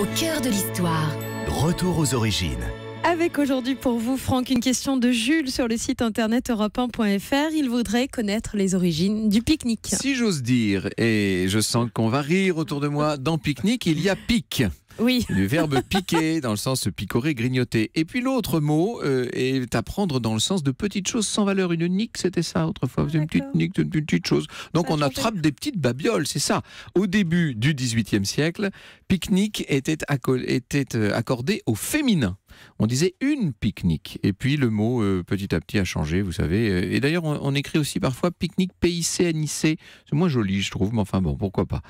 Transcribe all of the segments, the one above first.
au cœur de l'histoire. Retour aux origines. Avec aujourd'hui pour vous, Franck, une question de Jules sur le site internet europe Il voudrait connaître les origines du pique-nique. Si j'ose dire, et je sens qu'on va rire autour de moi, dans pique-nique, il y a pique oui. Le verbe piquer, dans le sens picorer, grignoter. Et puis l'autre mot euh, est à prendre dans le sens de petites choses sans valeur. Une nique, c'était ça autrefois. une petite nique, une petite chose. Donc on attrape des petites babioles, c'est ça. Au début du XVIIIe siècle, pique-nique était, était euh, accordé au féminin on disait une pique-nique. Et puis le mot euh, petit à petit a changé, vous savez. Euh, et d'ailleurs, on, écrit aussi parfois pique-nique PICNIC. C'est moins joli, je trouve, mais enfin bon, pourquoi pas.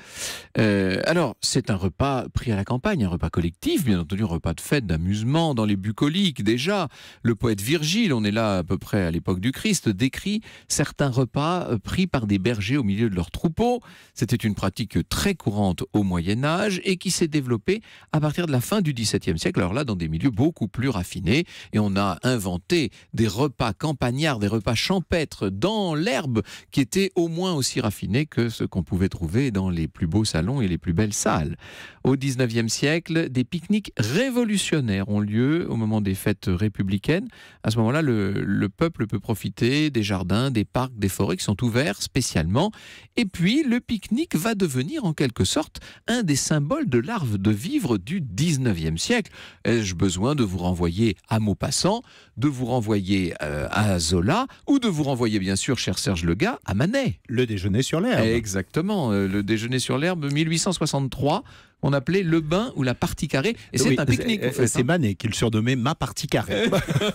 Euh, alors, c'est un repas pris à la campagne, un repas collectif, bien entendu, un repas de fête, d'amusement, dans les bucoliques déjà. Le poète Virgile, on est là à peu près à l'époque du Christ, décrit certains repas pris par des bergers au milieu de leurs troupeaux. C'était une pratique très courante au Moyen Âge et qui s'est développée à partir de la fin du XVIIe siècle. Alors là, dans des milieux beaucoup plus raffiné. Et on a inventé des repas campagnards, des repas champêtres dans l'herbe qui étaient au moins aussi raffinés que ce qu'on pouvait trouver dans les plus beaux salons et les plus belles salles. Au 19e siècle, des pique-niques révolutionnaires ont lieu au moment des fêtes républicaines. À ce moment-là, le, peuple peut profiter des jardins, des parcs, des forêts qui sont ouverts spécialement. Et puis, le pique-nique va devenir en quelque sorte un des symboles de l'art de vivre du 19e siècle. Ai-je besoin de vous renvoyer à Maupassant, de vous renvoyer euh, à Zola, ou de vous renvoyer, bien sûr, cher Serge Lega, à Manet. Le déjeuner sur l'herbe. Exactement, euh, le déjeuner sur l'herbe 1863 on appelait le bain ou la partie carrée. Et c'est un pique-nique. Euh, c'est hein. Manet qui le surnommait ma partie carrée.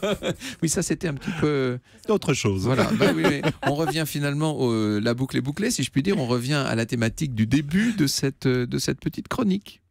oui, ça c'était un petit peu. Autre chose. Voilà. mais bah on revient finalement, à la boucle est bouclée, si je puis dire, on revient à la thématique du début de cette, de cette petite chronique.